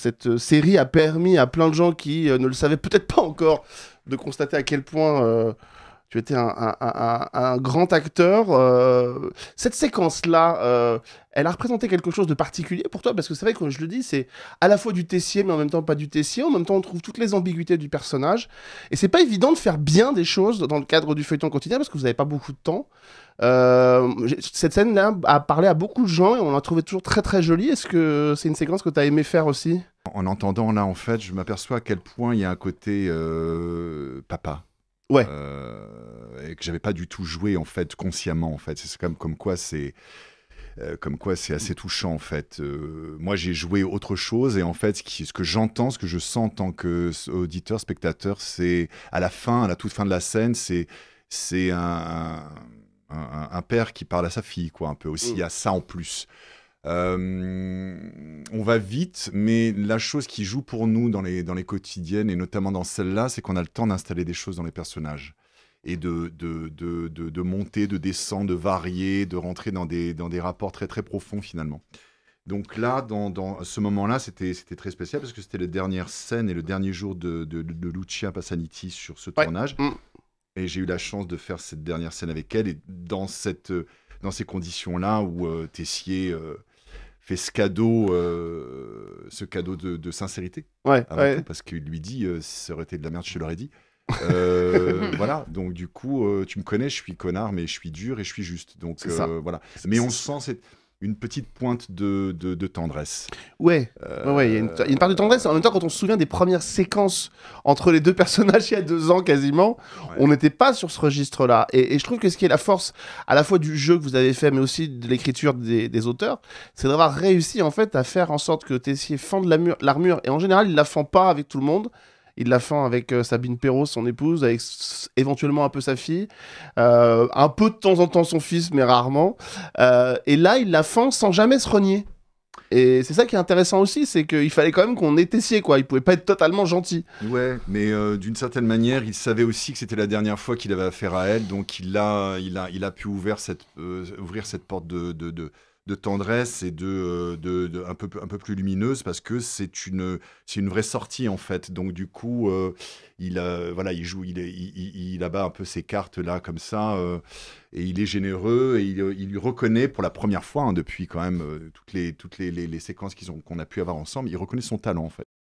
cette euh, série a permis à plein de gens qui euh, ne le savaient peut-être pas encore de constater à quel point euh, tu étais un, grand acteur. Euh, cette séquence-là, euh, elle a représenté quelque chose de particulier pour toi Parce que c'est vrai que je le dis, c'est à la fois du Tessier, mais en même temps pas du Tessier. En même temps, on trouve toutes les ambiguïtés du personnage. Et c'est pas évident de faire bien des choses dans le cadre du feuilleton quotidien parce que vous n'avez pas beaucoup de temps. Euh, cette scène-là a parlé à beaucoup de gens et on l'a trouvée toujours très très jolie. Est-ce que c'est une séquence que tu as aimé faire aussi En entendant là, en fait, je m'aperçois à quel point il y a un côté papa Ouais. Euh, et que j'avais pas du tout joué en fait consciemment en fait. C'est comme comme quoi c'est euh, comme quoi c'est assez touchant en fait. Euh, moi j'ai joué autre chose et en fait ce, que j'entends, ce que je sens en tant que auditeur, spectateur, c'est à la fin, à la toute fin de la scène, c'est c'est un, un, un, père qui parle à sa fille quoi un peu aussi. Il y a ça en plus. Euh, on va vite, mais la chose qui joue pour nous dans les, dans les quotidiennes, et notamment dans celle-là, c'est qu'on a le temps d'installer des choses dans les personnages et de, de, de, de, de monter, de descendre, de varier, de rentrer dans des, dans des rapports très très profonds finalement. Donc là, dans, ce moment-là, c'était très spécial parce que c'était la dernière scène et le dernier jour de, de, Lucia Passaniti sur ce tournage. Mm. Et j'ai eu la chance de faire cette dernière scène avec elle. Et dans, cette, dans ces conditions-là où euh, Tessier euh, fait ce cadeau, euh, ce cadeau de, sincérité. parce qu'il lui dit, euh, ça aurait été de la merde, je te l'aurais dit. Euh, voilà, donc du coup, tu me connais, je suis connard, mais je suis dur et je suis juste. Donc voilà. Mais on sent cette une petite pointe de, tendresse. Ouais, euh, il y a une, part de tendresse. En même temps, quand on se souvient des premières séquences entre les deux personnages il y a deux ans quasiment, on n'était pas sur ce registre-là. Et, je trouve que ce qui est la force à la fois du jeu que vous avez fait, mais aussi de l'écriture des, auteurs, c'est d'avoir réussi en fait à faire en sorte que Tessier fende l'armure. Et en général, il la fend pas avec tout le monde il la faim avec euh, Sabine Perrault, son épouse, avec éventuellement un peu sa fille, euh, un peu de temps en temps son fils, mais rarement. Euh, et là, il la fin sans jamais se renier. Et c'est ça qui est intéressant aussi, c'est qu'il fallait quand même qu'on essayé quoi. Il pouvait pas être totalement gentil. Ouais, mais d'une certaine manière, il savait aussi que c'était la dernière fois qu'il avait affaire à elle, donc il a, il a, il a pu ouvrir cette, ouvrir cette porte de de tendresse et euh, de, un, peu, un peu plus lumineuse parce que c'est une, c'est une vraie sortie en fait. Donc du coup, euh, il, voilà, il joue, il, il, il, abat un peu ses cartes là comme ça euh, et il est généreux et il, il, reconnaît pour la première fois hein, depuis quand même toutes les, toutes les séquences qu'ils ont, qu'on a pu avoir ensemble, il reconnaît son talent en fait.